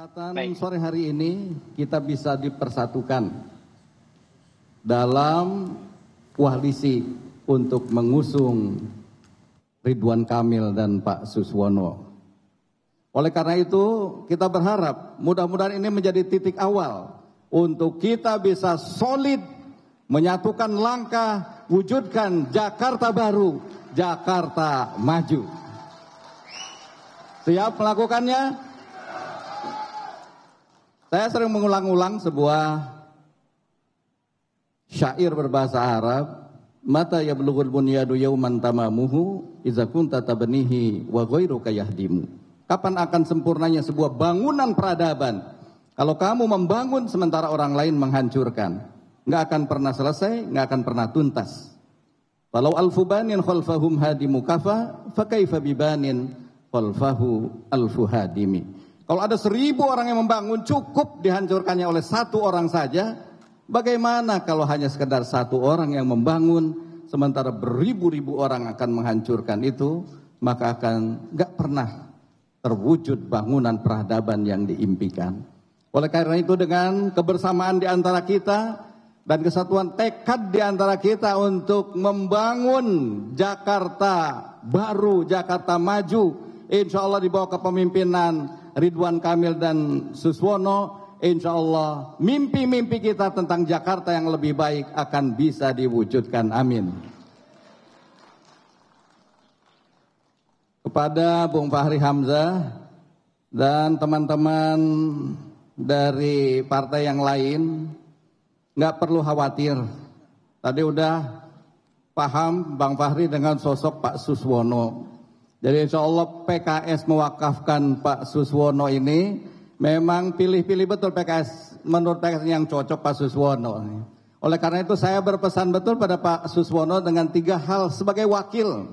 kesempatan sore hari ini kita bisa dipersatukan dalam koalisi untuk mengusung Ridwan Kamil dan Pak Suswono. Oleh karena itu, kita berharap mudah-mudahan ini menjadi titik awal untuk kita bisa solid menyatukan langkah wujudkan Jakarta baru, Jakarta maju. Siap melakukannya? Saya sering mengulang-ulang sebuah syair berbahasa Arab. Mata ya belugul bunyadu yauman tamamuhu iza kunta tabnihi wa ghoiru yahdimu. Kapan akan sempurnanya sebuah bangunan peradaban kalau kamu membangun sementara orang lain menghancurkan? Nggak akan pernah selesai, nggak akan pernah tuntas. Walau alfubanin khalfahum hadimu kafa, fakaifa bibanin khalfahu alfuhadimi. hadimi. Kalau ada seribu orang yang membangun cukup dihancurkannya oleh satu orang saja. Bagaimana kalau hanya sekedar satu orang yang membangun sementara beribu-ribu orang akan menghancurkan itu maka akan gak pernah terwujud bangunan peradaban yang diimpikan. Oleh karena itu dengan kebersamaan di antara kita dan kesatuan tekad di antara kita untuk membangun Jakarta baru, Jakarta maju. Insya Allah dibawa bawah kepemimpinan Ridwan Kamil dan Suswono, insya Allah mimpi-mimpi kita tentang Jakarta yang lebih baik akan bisa diwujudkan. Amin. Kepada Bung Fahri Hamzah dan teman-teman dari partai yang lain, nggak perlu khawatir. Tadi udah paham Bang Fahri dengan sosok Pak Suswono. Jadi insya Allah PKS mewakafkan Pak Suswono ini memang pilih-pilih betul PKS menurut PKS yang cocok Pak Suswono. Oleh karena itu saya berpesan betul pada Pak Suswono dengan tiga hal sebagai wakil.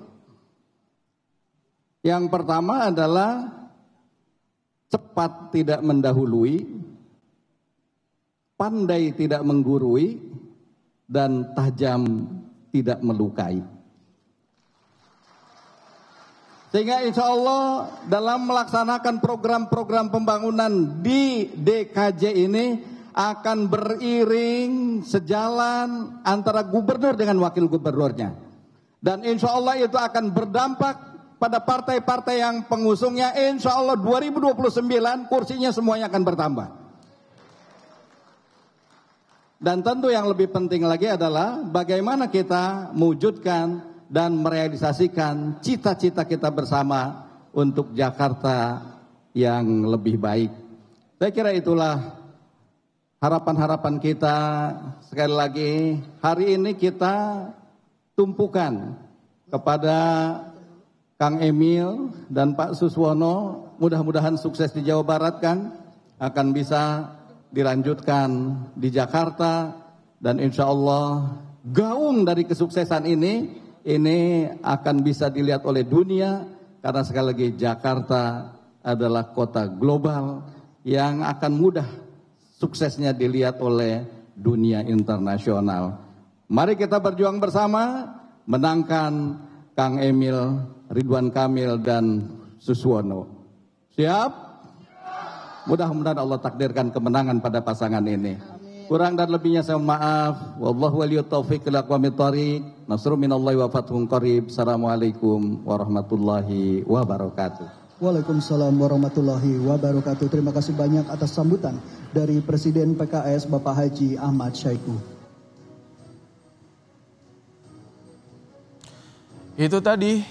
Yang pertama adalah cepat tidak mendahului, pandai tidak menggurui, dan tajam tidak melukai. Sehingga insya Allah dalam melaksanakan program-program pembangunan di DKJ ini akan beriring sejalan antara gubernur dengan wakil gubernurnya. Dan insya Allah itu akan berdampak pada partai-partai yang pengusungnya insya Allah 2029 kursinya semuanya akan bertambah. Dan tentu yang lebih penting lagi adalah bagaimana kita mewujudkan dan merealisasikan cita-cita kita bersama untuk Jakarta yang lebih baik. Saya kira itulah harapan-harapan kita. Sekali lagi, hari ini kita tumpukan kepada Kang Emil dan Pak Suswono. Mudah-mudahan sukses di Jawa Barat kan akan bisa dilanjutkan di Jakarta dan insya Allah gaung dari kesuksesan ini ini akan bisa dilihat oleh dunia karena sekali lagi Jakarta adalah kota global yang akan mudah suksesnya dilihat oleh dunia internasional. Mari kita berjuang bersama menangkan Kang Emil, Ridwan Kamil dan Suswono. Siap? Mudah-mudahan Allah takdirkan kemenangan pada pasangan ini. Kurang dan lebihnya saya maaf. Wallahu waliyut taufiq ila aqwamit thariq. Nasru minallahi wa fathun qarib. Assalamualaikum warahmatullahi wabarakatuh. Waalaikumsalam warahmatullahi wabarakatuh. Terima kasih banyak atas sambutan dari Presiden PKS Bapak Haji Ahmad Syaiqu. Itu tadi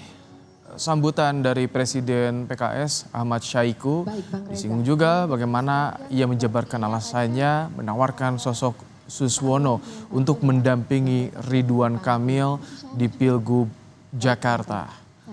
sambutan dari Presiden PKS Ahmad Syaiku disinggung juga bagaimana ia menjabarkan alasannya menawarkan sosok Suswono untuk mendampingi Ridwan Kamil di Pilgub Jakarta.